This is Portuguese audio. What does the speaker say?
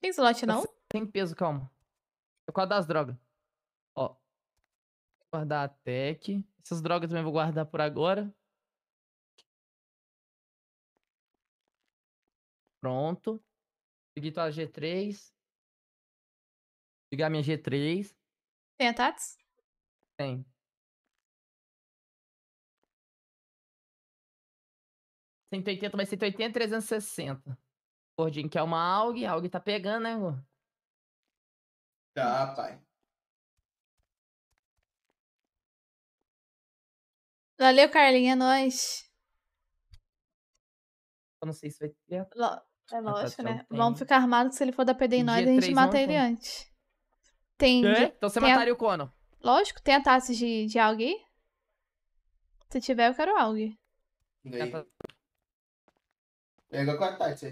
Tem slot, não? Assim, tem peso, calma. Eu guardo as drogas. Ó. Vou guardar a tech. Essas drogas também vou guardar por agora. Pronto. Peguei tua G3. Pegar minha G3. Tem a Tats? Tem. cento e oitenta mais cento e oitenta trezentos e sessenta Gordinho quer uma AUG, a AUG tá pegando, né, Gordinho? Tá, pai. Valeu, Carlinha, é nóis. Eu não sei se vai ter. É lógico, né? Tem... Vamos ficar armados se ele for da PD em nós, a gente mata ele antes. Tem. É? Então você tem mataria a... o Cono? Lógico, tem a taça de, de algue? Se tiver, eu quero algue. Pega com a taça.